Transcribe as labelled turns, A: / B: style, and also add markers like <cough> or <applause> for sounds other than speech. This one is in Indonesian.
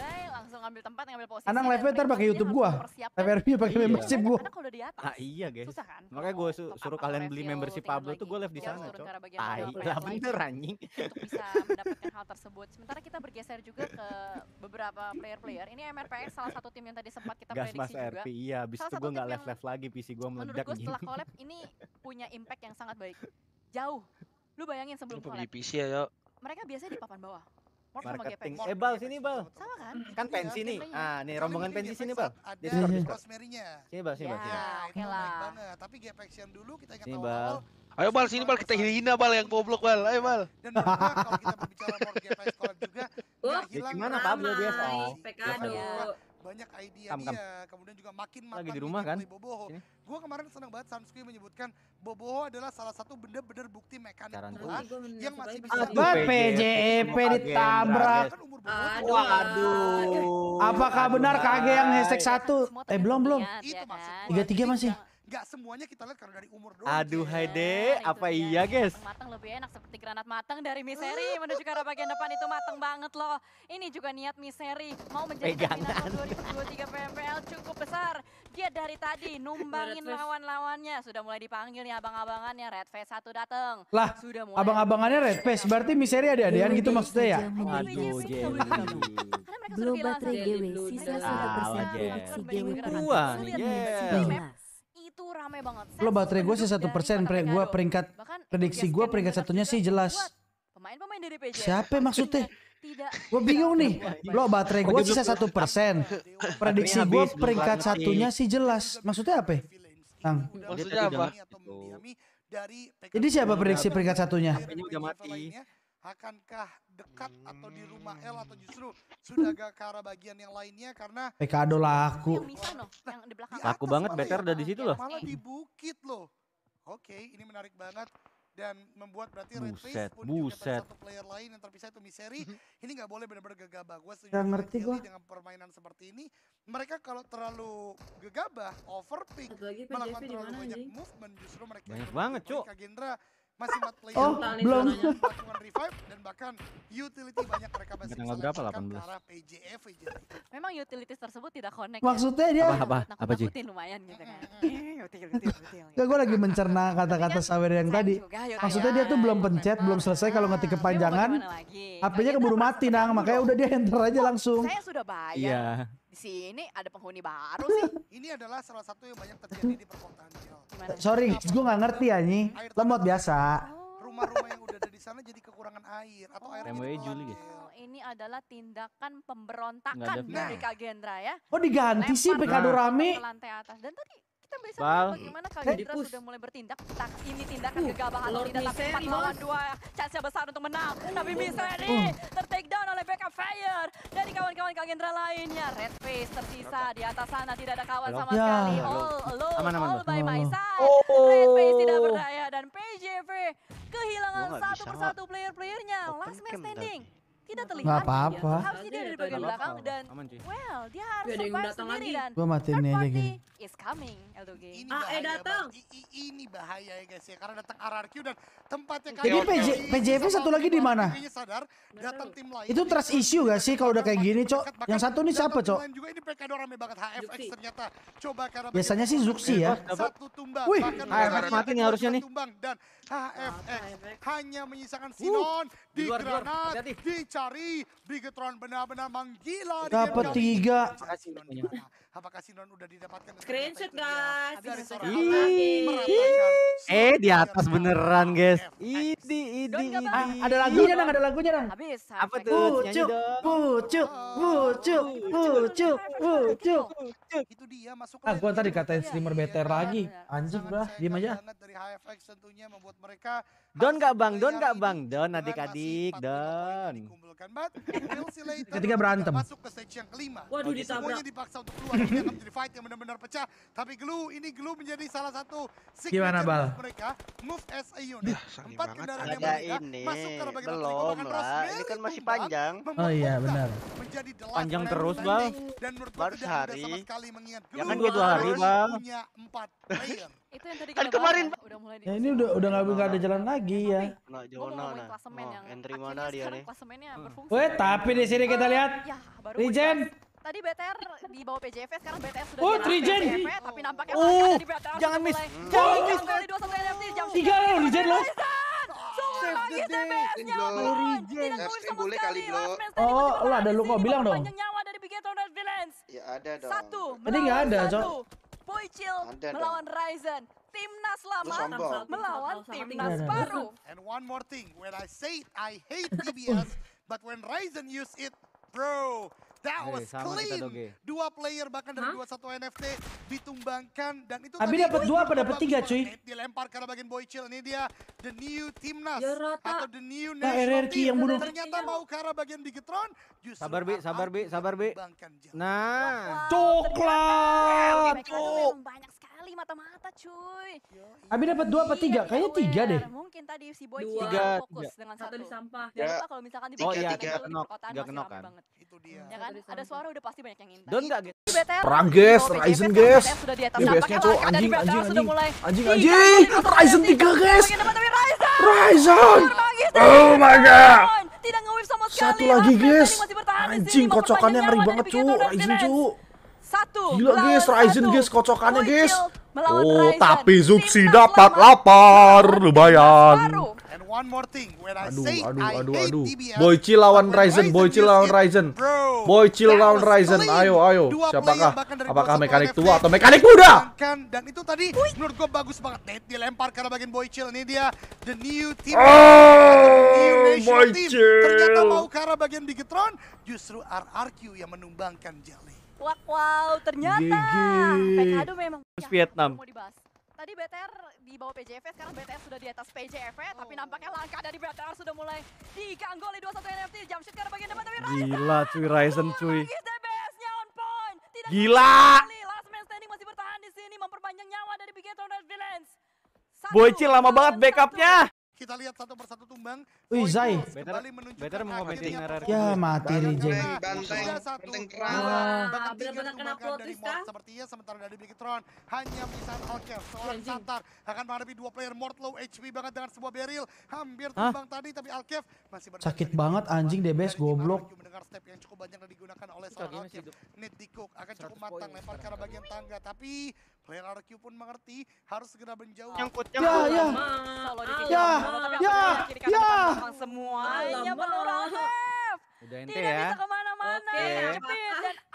A: standby, langsung ambil tempat, ngambil posisi. Anang live ntar pakai YouTube gua. FRP pakai iya, membership gua. udah
B: di atas. Ah iya,
A: guys. Susah kan? Makanya gua su suruh kalian beli membership Pablo tuh gua live di sana, Cok. Tai, lah bener anjing. Untuk bisa
B: <laughs> mendapatkan hal tersebut. Sementara kita bergeser juga ke beberapa player-player. Ini MRPX salah satu tim yang tadi sempat kita Gas prediksi juga. RP, iya, habis itu gua enggak live-live
A: lagi PC gua meledak gini. Menurut gua setelah collab
B: <laughs> ini punya impact yang sangat baik. Jauh. Lu bayangin sebelum collab. Ya, Mereka biasanya di papan bawah marketing. Eh Bal
A: sini Bal. Sama
B: kan? Kan iya, pensi nih. Ah,
A: nih rombongan pensi sini Bal. Di Discord iya, Discord. Iya. Rosemary-nya. Sini Bal, sini Bal.
B: Ya, nah, oke lah. Tapi
A: GPX yang dulu kita ingat awal-awal. Ayo Bal sini Bal kita hina Bal yang goblok Bal. Ayo Bal. Dan kalau kita berbicara more GPX collab juga, uh. hilang gimana Pablo biasa. Pekado banyak idea kam, kam. dia. Kemudian juga makin makin lagi di rumah kan. Boboho. Gua kemarin senang banget Sansui menyebutkan Boboho adalah salah satu bener-bener bukti mekanik pula iya, yang masih bisa. Abad PJEP kan ditabrak. Kan aduh. Kan aduh. Apakah benar kage yang hashtag satu? Eh belum belum. Ya Itu Tiga tiga masih. Gak semuanya kita lihat karena dari umur doang. Aduh, deh, nah, apa iya, guys?
B: Matang lebih enak seperti granat matang dari Miseri menuju ke arah bagian depan itu matang banget loh. Ini juga niat Miseri mau menjadi peminat 2023 PMPL cukup besar. Dia dari tadi numbangin lawan-lawannya. Sudah mulai dipanggil nih abang-abangannya. Red Face satu dateng. Lah, Abang-abangannya Red
A: Face berarti Miseri ada-adaan gitu maksudnya ya?
B: Aduh, Blue Battery GW, sisa 1% proyeksi GW nih,
A: banget. Lo baterai gue sih satu persen, gue peringkat Bahkan, prediksi gue peringkat satunya sih jelas. Pemain-pemain dari PJ. Siapa maksudnya? Tidak. Gue bingung nih. Lo baterai gue sisa satu persen. Prediksi gue peringkat satunya sih jelas. Maksudnya apa? Tang. Maksudnya apa? Jadi siapa prediksi peringkat satunya? Ini udah mati akankah dekat atau di rumah L atau hmm. justru sudah agak ke arah bagian yang lainnya karena Pekado laku. aku aku banget, Better udah di iya, situ loh. Malah di bukit loh. Oke, ini menarik banget dan membuat berarti buset, Red Face pun buset. juga satu player lain yang terpisah itu Misery mm-hmm. ini nggak boleh benar-benar gegabah gue setuju ngerti gue dengan permainan seperti ini mereka kalau terlalu gegabah overpick melakukan terlalu banyak movement justru mereka banyak banget cuy masih 4 player. Oh, belum. cuma revive dan bahkan utility banyak mereka masih tanggal berapa,
B: 18. PJF. Memang utilities tersebut tidak connect. Ya. Maksudnya ya. dia apa apa apa sih? lumayan gitu kan. <laughs> Eh,
A: utility utility. gue lagi mencerna kata-kata kan Sawer yang tadi. Maksudnya dia tuh belum pencet, belum selesai kalau ngetik kepanjangan. HP-nya keburu mati nang, makanya udah dia enter aja langsung. Saya sudah bayar. Iya.
B: Di sini ada penghuni baru sih. <laughs> Ini adalah salah satu yang banyak
A: terjadi di perkotaan Gimana? Sorry, gue nggak ngerti ini. Ya, Lemot biasa. Oh.
B: Rumah-rumah yang udah ada di sana jadi kekurangan air atau oh, air MW
A: Juli ya? guys. Oh, ini
B: adalah tindakan pemberontakan dari Kak ya. Oh diganti Lempar sih PK Dorami. lantai atas. Dan tadi kita bisa Bal. bagaimana Kalidra sudah mulai bertindak. Tak, ini tindakan uh, kegabahan Lord tidak tapi empat lawan dua Chance besar untuk menang. Uh, tapi Misteri uh. uh. tertake down oleh Becca fire. Dari kawan-kawan Kalidra lainnya. Red Face tersisa di atas sana. Tidak ada kawan sama ya. sekali. All alone, all by my side. Oh. Red Face tidak oh. berdaya. Dan PJV kehilangan satu persatu player-playernya. Last man standing kita terlihat. Gak apa-apa. Ya, gitu. harusnya dia ada bagian belakang dan well dia harus survive sendiri lagi. dan Gua matiin is
A: coming LDG. Ini ah, eh datang. Ini bahaya ya guys ya karena datang RRQ dan tempatnya kayak Jadi PJ, PJP satu lagi di mana? sadar datang tim lain. Itu trust issue gak sih kalau udah kayak gini, Cok? Yang satu nih siapa, Cok? Juga ini PKD rame banget HFX ternyata. Coba karena Biasanya sih Zuxi ya. Satu tumbang. Wih, HFX mati nih harusnya nih. Tumbang dan HFX hanya menyisakan uh. Sinon di granat di cari Bigetron benar-benar menggila. Dapat tiga. Apakah Sinon udah didapatkan? Screenshot
B: guys.
A: Eh di atas beneran guys.
B: Ini Idi, idi, ah, ada lagunya dong, ada lagunya dong. Habis. Apa tuh? Pucuk, pucuk,
A: pucuk, pucuk, pucuk. Itu dia masuk. Ah, gua tadi katain iya, streamer iya, better iya, lagi. Anjir, bah diam aja. Dari HFX tentunya membuat mereka Don gak bang, don gak bang, don adik-adik, don. <laughs> Ketika berantem. Masuk ke stage yang kelima. Waduh ditabrak. Semuanya dipaksa untuk keluar. Ini akan menjadi fight yang benar-benar pecah. Tapi glue, ini glue menjadi salah satu signature Gimana, Bal? mereka. Move as a unit. Empat kendaraan yang ya ini belum lah. Ini kan masih panjang. Oh iya benar. Panjang terus bang. Dan baru sehari. Ya kan dua hari bang. Itu yang tadi kan kemarin udah ya, ini udah udah nggak nggak ada jalan lagi ya. Nah, Jona nah. Entry mana dia nih? Klasemennya berfungsi. Weh, tapi di sini kita lihat. Regen
B: tadi BTR di bawah PJF sekarang BTR sudah oh, Trigen. PJF tapi nampaknya oh, di BTR jangan miss. Jangan miss. Tiga loh Regen loh.
A: TBS nyawa Bang. Tidak boleh kali bro. Oh, lo ada luka bilang dong. nyawa dari
B: Bigetron Red Villains.
A: Ya ada dong. Satu. Tadi nggak ada, Cok.
B: Boycil melawan Ryzen. Timnas lama melawan Timnas baru. And one more thing, when I say I hate TBS, <laughs> but when Ryzen use it,
A: bro, That was hey, clean. Dua player bahkan dari dua satu NFT ditumbangkan dan itu
B: Abi dapat dua apa dapat tiga
A: cuy? Dilempar karena bagian boy chill ini dia the new timnas ya, atau the new nah, RRQ yang bunuh. Ternyata iya. mau karena bagian Bigetron sabar Bi, sabar Bi, sabar Bi. Nah, coklat. Cok. Banyak sekali
B: mata-mata cuy. Abi dapat dua apa iya, tiga? Kayaknya tiga deh. Mungkin tadi si boy chill fokus dengan satu di sampah. Jangan ya. kalau misalkan di oh, iya, tiga kenok, tiga
A: kenok kan itu dia. Ya kan? Ada
B: suara udah pasti banyak yang intai. Don enggak gitu. Perang guys, Ryzen kan guys. Sudah di iya, anjing anjing anjing. Anjing anjing. Ryzen 3 guys.
A: Ryzen. Oh my god. Tidak nge sama sekali. Satu lagi guys. Anjing kocokannya ngeri banget cuk. Ryzen cu, Satu. Gila guys, Ryzen guys kocokannya guys. Oh, tapi Zuxi dapat lapar, lumayan one more thing. When I aduh, say aduh, I aduh, hate aduh. Boy Chill lawan Ryzen, Chill lawan Ryzen. Chill lawan Ryzen. Ayo, ayo. Siapakah? Apakah mekanik tua atau mekanik muda? Dan itu tadi menurut gua bagus banget. Nate dilempar karena bagian Boy Chill. ini dia the new team. Oh, Boy team. Ternyata mau karena bagian Bigetron justru RRQ yang menumbangkan Jelly.
B: Wow, ternyata Gigi. Pekado memang Vietnam. Mau Tadi BTR di bawah PJF, sekarang BTR sudah di atas PJF, eh. oh. tapi nampaknya langkah dari BTR sudah mulai
A: diganggu oleh 21 NFT. Jam shoot karena bagian depan, tapi Gila cuy, Ryzen cuy. Gila! standing masih bertahan di sini memperpanjang nyawa dari Boyci lama banget backupnya. Kita lihat satu persatu tumbang. Wih, Zai. Better, better mau RRQ. Ya, mati Rijeng. Banteng, banteng kerang. Bahkan tiga tumbangkan dari Mort sepertinya sementara dari Bikitron. Hanya misalnya Alkev, seorang iya, Santar. Akan menghadapi dua player Mortlow HP banget dengan sebuah beril. Hampir tumbang tadi, tapi Alkev masih bertahan. Sakit banget anjing DBS goblok. Mendengar step yang cukup banyak digunakan oleh seorang Alkev. Nid Dikuk akan cukup matang lepas karena bagian tangga. Tapi Player RQ pun mengerti harus segera menjauh. Yang ya, ya. Solo dikejar ya, tapi ya, ya. semuanya menurut
B: Udah ente ya. Tidak bisa kemana-mana. Okay. dan